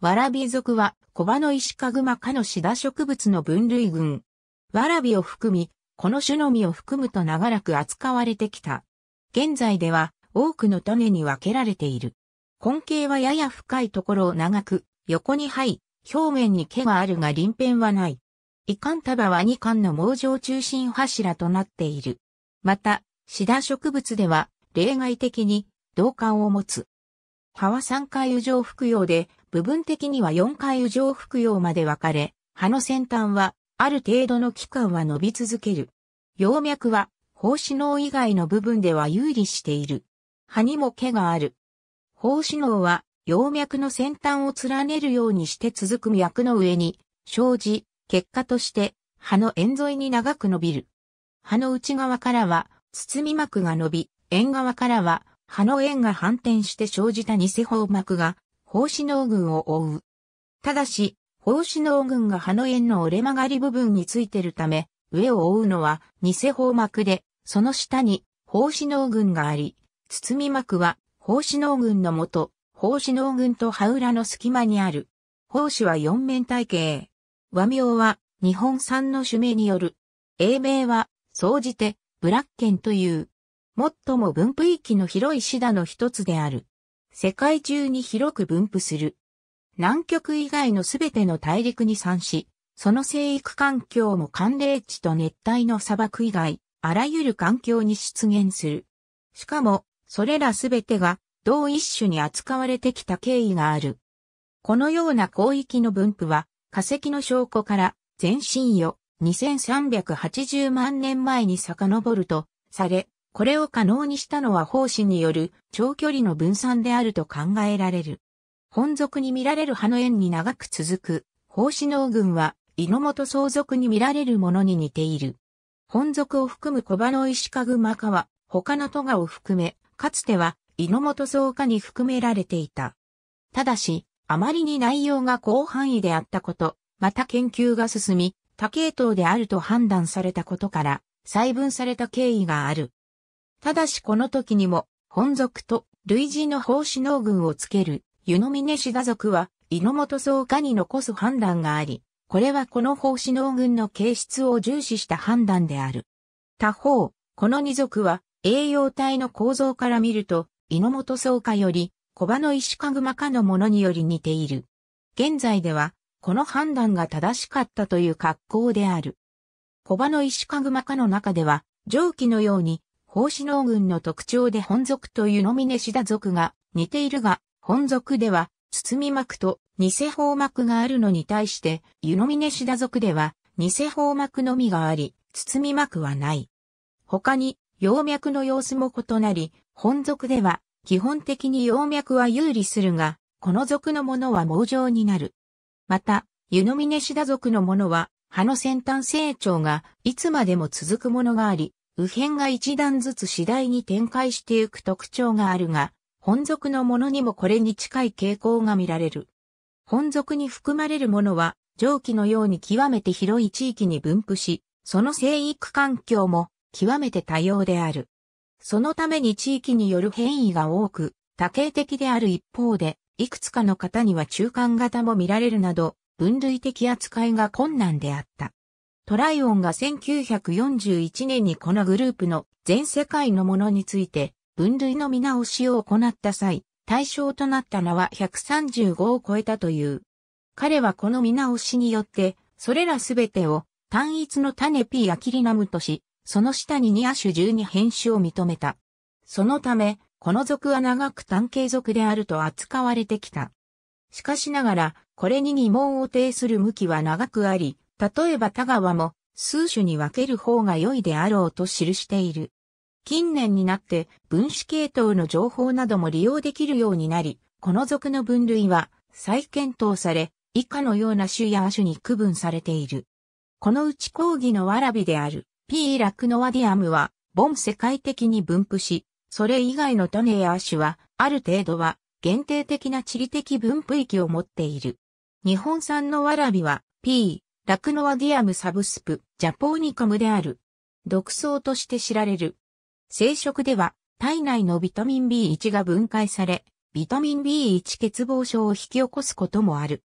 わらび属は、コバの石かぐまかのシダ植物の分類群。わらびを含み、この種のみを含むと長らく扱われてきた。現在では、多くの種に分けられている。根茎はやや深いところを長く、横に這い、表面に毛があるが鱗片はない。かん束は二冠の毛状中心柱となっている。また、シダ植物では、例外的に、同管を持つ。葉は三回油状服用で、部分的には4回右上服用まで分かれ、葉の先端は、ある程度の期間は伸び続ける。葉脈は、胞子脳以外の部分では有利している。葉にも毛がある。胞子脳は、葉脈の先端を連ねるようにして続く脈の上に、生じ、結果として、葉の円沿いに長く伸びる。葉の内側からは、包み膜が伸び、縁側からは、葉の円が反転して生じた偽胞膜が奉仕能群を覆う。ただし、奉仕能群が葉の縁の折れ曲がり部分についてるため、上を覆うのは偽方膜で、その下に奉仕能群があり、包み膜は奉仕能群のもと、奉仕能群と葉裏の隙間にある。奉子は四面体系。和名は日本産の種名による。英名は、総じて、ブラッケンという。最も分布域の広いシダの一つである。世界中に広く分布する。南極以外のすべての大陸に産し、その生育環境も寒冷地と熱帯の砂漠以外、あらゆる環境に出現する。しかも、それらすべてが同一種に扱われてきた経緯がある。このような広域の分布は、化石の証拠から全身よ2380万年前に遡るとされ、これを可能にしたのは法師による長距離の分散であると考えられる。本族に見られる葉の縁に長く続く、法師。農群は、猪本相続に見られるものに似ている。本族を含む小葉の石かぐまかは、他の都がを含め、かつては、猪本草加に含められていた。ただし、あまりに内容が広範囲であったこと、また研究が進み、多系統であると判断されたことから、細分された経緯がある。ただしこの時にも、本族と類似の法師能軍をつける、湯の峰志田族は、井本草家に残す判断があり、これはこの法師能軍の形質を重視した判断である。他方、この二族は、栄養体の構造から見ると、井本草家より、小葉の石かぐまかのものにより似ている。現在では、この判断が正しかったという格好である。小葉の石かぐまかの中では、蒸気のように法師能群の特徴で本族と湯の峰志田族が似ているが、本族では包み膜と偽包膜があるのに対して、湯の峰志田族では偽包膜のみがあり、包み膜はない。他に、葉脈の様子も異なり、本族では基本的に葉脈は有利するが、この族のものは猛状になる。また、湯の峰志田族のものは、葉の先端成長がいつまでも続くものがあり、右辺が一段ずつ次第に展開していく特徴があるが、本属のものにもこれに近い傾向が見られる。本属に含まれるものは、上記のように極めて広い地域に分布し、その生育環境も極めて多様である。そのために地域による変異が多く、多形的である一方で、いくつかの方には中間型も見られるなど、分類的扱いが困難であった。トライオンが1941年にこのグループの全世界のものについて分類の見直しを行った際、対象となったのは135を超えたという。彼はこの見直しによって、それらすべてを単一の種 P アキリナムとし、その下に2亜種12変種を認めた。そのため、この属は長く単形属であると扱われてきた。しかしながら、これに疑問を呈する向きは長くあり、例えば田川も数種に分ける方が良いであろうと記している。近年になって分子系統の情報なども利用できるようになり、この属の分類は再検討され、以下のような種や種に区分されている。このうち講義のわらびである P. ラクノワディアムは、ボン世界的に分布し、それ以外の種や種は、ある程度は限定的な地理的分布域を持っている。日本産のわらびは P. ラクノアディアムサブスプ、ジャポーニカムである。毒草として知られる。生殖では、体内のビタミン B1 が分解され、ビタミン B1 欠乏症を引き起こすこともある。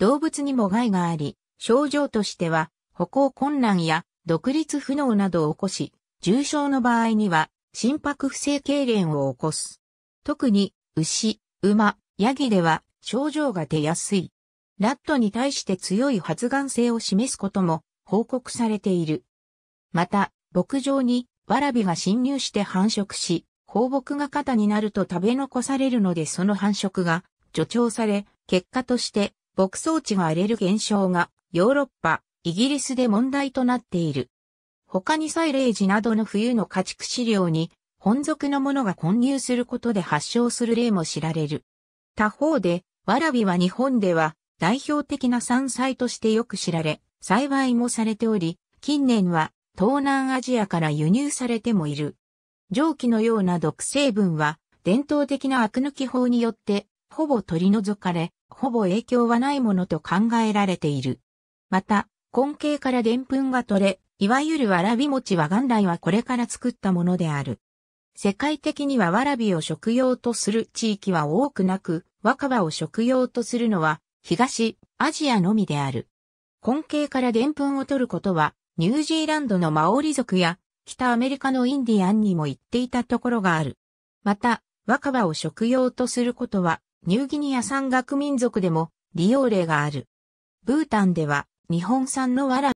動物にも害があり、症状としては、歩行困難や独立不能などを起こし、重症の場合には心拍不正痙攣を起こす。特に牛、馬、ヤギでは症状が出やすい。ラットに対して強い発がん性を示すことも報告されている。また、牧場にワラビが侵入して繁殖し、放牧が肩になると食べ残されるのでその繁殖が助長され、結果として牧草地が荒れる現象がヨーロッパ、イギリスで問題となっている。他にサイレージなどの冬の家畜飼料に本属のものが混入することで発症する例も知られる。他方で、ワラビは日本では代表的な山菜としてよく知られ、栽培もされており、近年は東南アジアから輸入されてもいる。蒸気のような毒成分は伝統的なアク抜き法によってほぼ取り除かれ、ほぼ影響はないものと考えられている。また、根茎から澱粉が取れ、いわゆるわらび餅は元来はこれから作ったものである。世界的にはわらびを食用とする地域は多くなく、若葉を食用とするのは東、アジアのみである。根茎からプンを取ることは、ニュージーランドのマオリ族や、北アメリカのインディアンにも言っていたところがある。また、若葉を食用とすることは、ニューギニア山岳民族でも利用例がある。ブータンでは、日本産の藁